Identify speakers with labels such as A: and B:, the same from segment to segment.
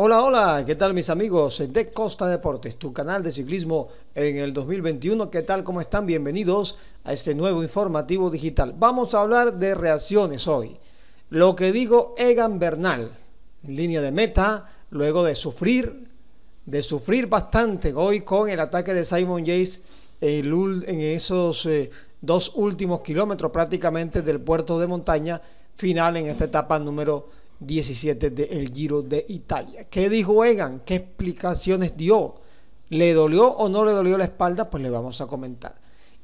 A: Hola, hola, ¿qué tal mis amigos de Costa Deportes, tu canal de ciclismo en el 2021? ¿Qué tal? ¿Cómo están? Bienvenidos a este nuevo informativo digital. Vamos a hablar de reacciones hoy. Lo que dijo Egan Bernal, en línea de meta, luego de sufrir, de sufrir bastante hoy con el ataque de Simon Yates en esos eh, dos últimos kilómetros prácticamente del puerto de montaña final en esta etapa número 17 del Giro de Italia. ¿Qué dijo Egan? ¿Qué explicaciones dio? ¿Le dolió o no le dolió la espalda? Pues le vamos a comentar.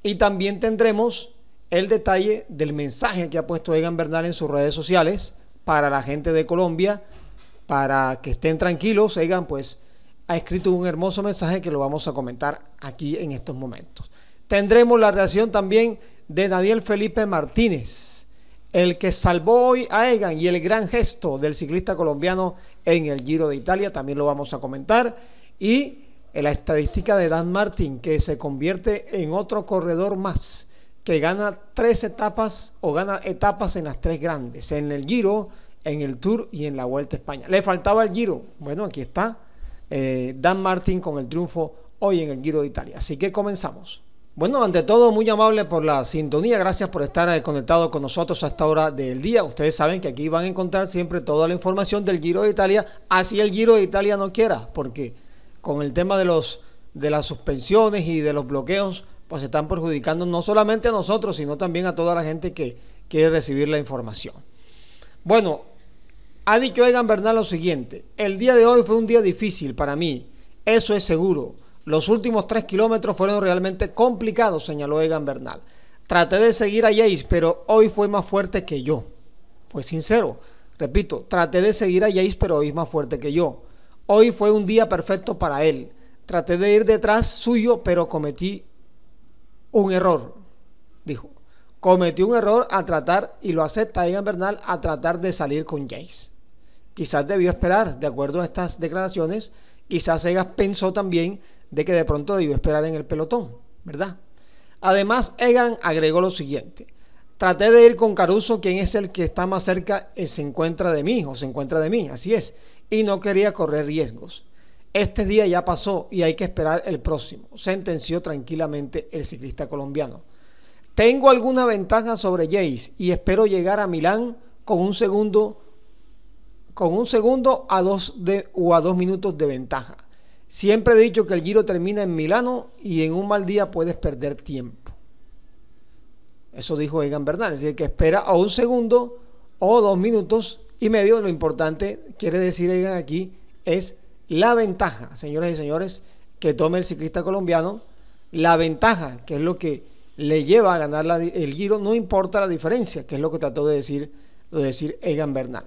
A: Y también tendremos el detalle del mensaje que ha puesto Egan Bernal en sus redes sociales para la gente de Colombia, para que estén tranquilos. Egan, pues, ha escrito un hermoso mensaje que lo vamos a comentar aquí en estos momentos. Tendremos la reacción también de Daniel Felipe Martínez el que salvó hoy a Egan y el gran gesto del ciclista colombiano en el Giro de Italia, también lo vamos a comentar, y la estadística de Dan Martin, que se convierte en otro corredor más, que gana tres etapas o gana etapas en las tres grandes, en el Giro, en el Tour y en la Vuelta a España. Le faltaba el Giro, bueno, aquí está eh, Dan Martin con el triunfo hoy en el Giro de Italia, así que comenzamos. Bueno, ante todo, muy amable por la sintonía. Gracias por estar eh, conectado con nosotros a esta hora del día. Ustedes saben que aquí van a encontrar siempre toda la información del Giro de Italia, así el Giro de Italia no quiera, porque con el tema de, los, de las suspensiones y de los bloqueos, pues están perjudicando no solamente a nosotros, sino también a toda la gente que quiere recibir la información. Bueno, ha dicho oigan, Bernal lo siguiente: el día de hoy fue un día difícil para mí, eso es seguro los últimos tres kilómetros fueron realmente complicados, señaló Egan Bernal. Traté de seguir a Jace, pero hoy fue más fuerte que yo. Fue sincero. Repito, traté de seguir a Jace, pero hoy es más fuerte que yo. Hoy fue un día perfecto para él. Traté de ir detrás suyo, pero cometí un error, dijo. Cometí un error a tratar, y lo acepta Egan Bernal, a tratar de salir con Jace. Quizás debió esperar, de acuerdo a estas declaraciones, quizás Egas pensó también de que de pronto debió esperar en el pelotón, ¿verdad? Además, Egan agregó lo siguiente. Traté de ir con Caruso, quien es el que está más cerca, eh, se encuentra de mí, o se encuentra de mí, así es, y no quería correr riesgos. Este día ya pasó y hay que esperar el próximo, sentenció tranquilamente el ciclista colombiano. Tengo alguna ventaja sobre Jace y espero llegar a Milán con un segundo con un segundo a dos de, o a dos minutos de ventaja. Siempre he dicho que el giro termina en Milano y en un mal día puedes perder tiempo. Eso dijo Egan Bernal, es decir, que espera a un segundo o dos minutos y medio. Lo importante, quiere decir Egan aquí, es la ventaja, señoras y señores, que tome el ciclista colombiano. La ventaja, que es lo que le lleva a ganar el giro, no importa la diferencia, que es lo que trató de decir, de decir Egan Bernal.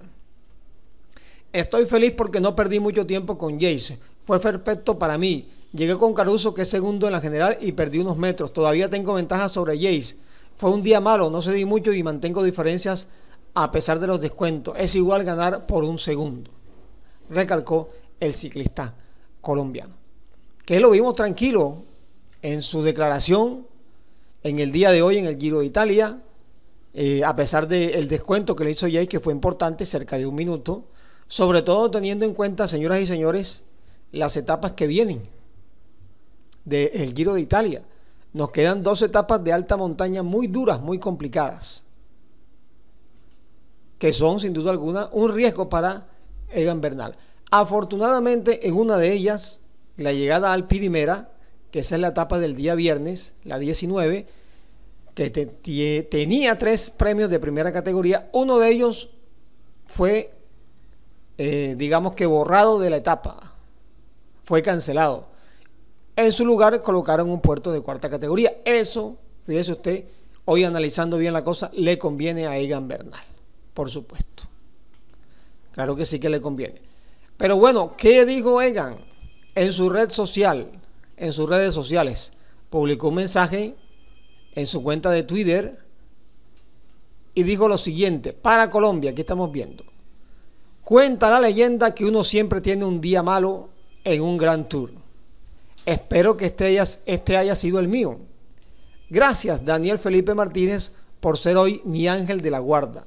A: Estoy feliz porque no perdí mucho tiempo con Jace. Fue perfecto para mí. Llegué con Caruso, que es segundo en la general, y perdí unos metros. Todavía tengo ventaja sobre Jace. Fue un día malo, no di mucho y mantengo diferencias a pesar de los descuentos. Es igual ganar por un segundo. Recalcó el ciclista colombiano. Que lo vimos tranquilo en su declaración en el día de hoy en el Giro de Italia. Eh, a pesar del descuento que le hizo Jace, que fue importante, cerca de un minuto sobre todo teniendo en cuenta, señoras y señores, las etapas que vienen del Giro de Italia. Nos quedan dos etapas de alta montaña muy duras, muy complicadas, que son sin duda alguna un riesgo para Egan Bernal. Afortunadamente en una de ellas, la llegada al Pidimera, que es la etapa del día viernes, la 19, que tenía tres premios de primera categoría, uno de ellos fue eh, digamos que borrado de la etapa. Fue cancelado. En su lugar colocaron un puerto de cuarta categoría. Eso, fíjese usted, hoy analizando bien la cosa, le conviene a Egan Bernal, por supuesto. Claro que sí que le conviene. Pero bueno, ¿qué dijo Egan? En su red social, en sus redes sociales, publicó un mensaje en su cuenta de Twitter y dijo lo siguiente, para Colombia, aquí estamos viendo, Cuenta la leyenda que uno siempre tiene un día malo en un gran tour. Espero que este, este haya, sido el mío. Gracias Daniel Felipe Martínez por ser hoy mi ángel de la guarda.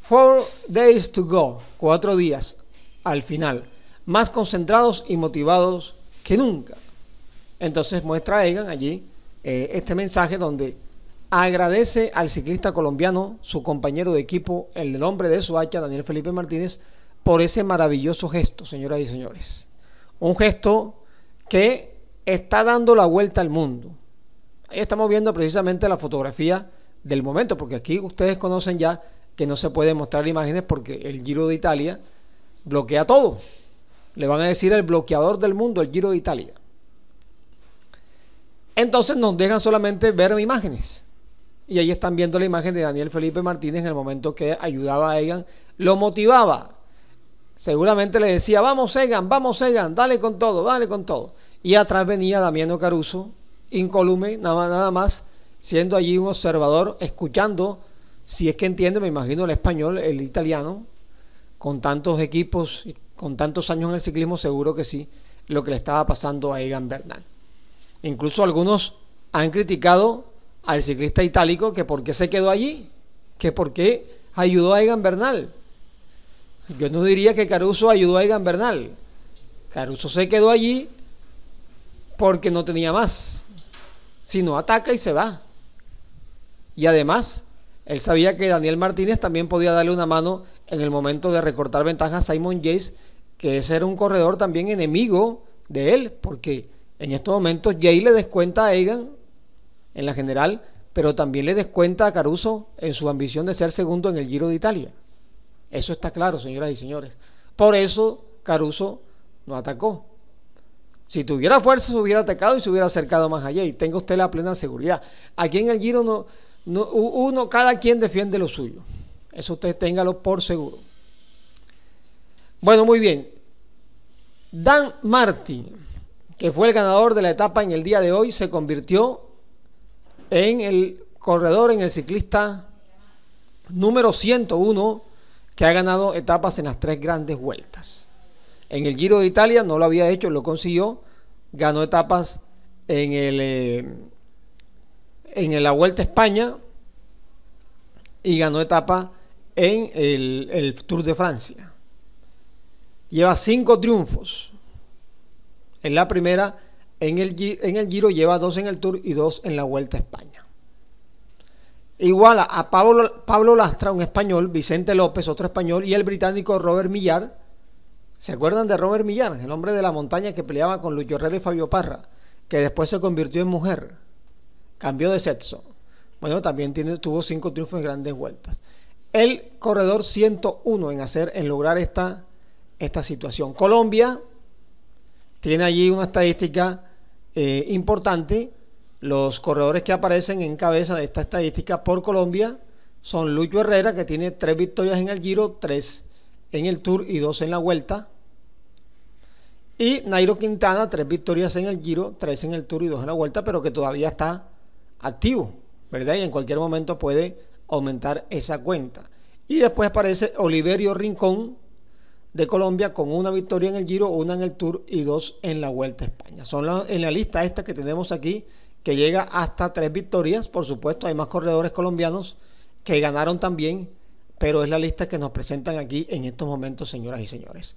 A: Four days to go, cuatro días al final, más concentrados y motivados que nunca. Entonces muestra Egan allí eh, este mensaje donde agradece al ciclista colombiano, su compañero de equipo, el hombre de su hacha, Daniel Felipe Martínez, por ese maravilloso gesto, señoras y señores. Un gesto que está dando la vuelta al mundo. estamos viendo precisamente la fotografía del momento, porque aquí ustedes conocen ya que no se puede mostrar imágenes porque el Giro de Italia bloquea todo. Le van a decir el bloqueador del mundo, el Giro de Italia. Entonces nos dejan solamente ver imágenes. Y ahí están viendo la imagen de Daniel Felipe Martínez en el momento que ayudaba a Egan, lo motivaba. Seguramente le decía, vamos Egan, vamos Egan, dale con todo, dale con todo. Y atrás venía Damiano Caruso, incolume, nada, nada más, siendo allí un observador, escuchando, si es que entiende, me imagino, el español, el italiano, con tantos equipos, con tantos años en el ciclismo, seguro que sí, lo que le estaba pasando a Egan Bernal. Incluso algunos han criticado al ciclista itálico que por qué se quedó allí, que por qué ayudó a Egan Bernal. Yo no diría que Caruso ayudó a Egan Bernal. Caruso se quedó allí porque no tenía más. Si no ataca y se va. Y además, él sabía que Daniel Martínez también podía darle una mano en el momento de recortar ventaja a Simon Yates que ese era un corredor también enemigo de él, porque en estos momentos Yates le descuenta a Egan en la general, pero también le descuenta a Caruso en su ambición de ser segundo en el Giro de Italia. Eso está claro, señoras y señores. Por eso Caruso no atacó. Si tuviera fuerza, se hubiera atacado y se hubiera acercado más allá. Y tenga usted la plena seguridad. Aquí en el Giro, no, uno, cada quien defiende lo suyo. Eso usted téngalo por seguro. Bueno, muy bien. Dan Martin, que fue el ganador de la etapa en el día de hoy, se convirtió en el corredor, en el ciclista número 101, que ha ganado etapas en las tres grandes vueltas. En el Giro de Italia no lo había hecho, lo consiguió, ganó etapas en el... Eh, en la Vuelta a España y ganó etapa en el, Tour de Francia. Lleva cinco triunfos. En la primera en el, Giro lleva dos en el Tour y dos en la Vuelta a España. igual a Pablo, Pablo Lastra, un español, Vicente López, otro español, y el británico Robert Millar. ¿Se acuerdan de Robert Millar? El hombre de la montaña que peleaba con Lucho Herrera y Fabio Parra, que después se convirtió en mujer. Cambió de sexo. Bueno, también tiene, tuvo cinco triunfos en grandes vueltas. El corredor 101 en hacer, en lograr esta, esta situación. Colombia, tiene allí una estadística eh, importante, los corredores que aparecen en cabeza de esta estadística por Colombia son Lucho Herrera, que tiene tres victorias en el Giro, tres en el Tour y dos en la Vuelta. Y Nairo Quintana, tres victorias en el Giro, tres en el Tour y dos en la Vuelta, pero que todavía está activo, ¿verdad? Y en cualquier momento puede aumentar esa cuenta. Y después aparece Oliverio Rincón, de Colombia con una victoria en el Giro, una en el Tour y dos en la Vuelta a España. Son en la lista esta que tenemos aquí que llega hasta tres victorias. Por supuesto, hay más corredores colombianos que ganaron también, pero es la lista que nos presentan aquí en estos momentos, señoras y señores.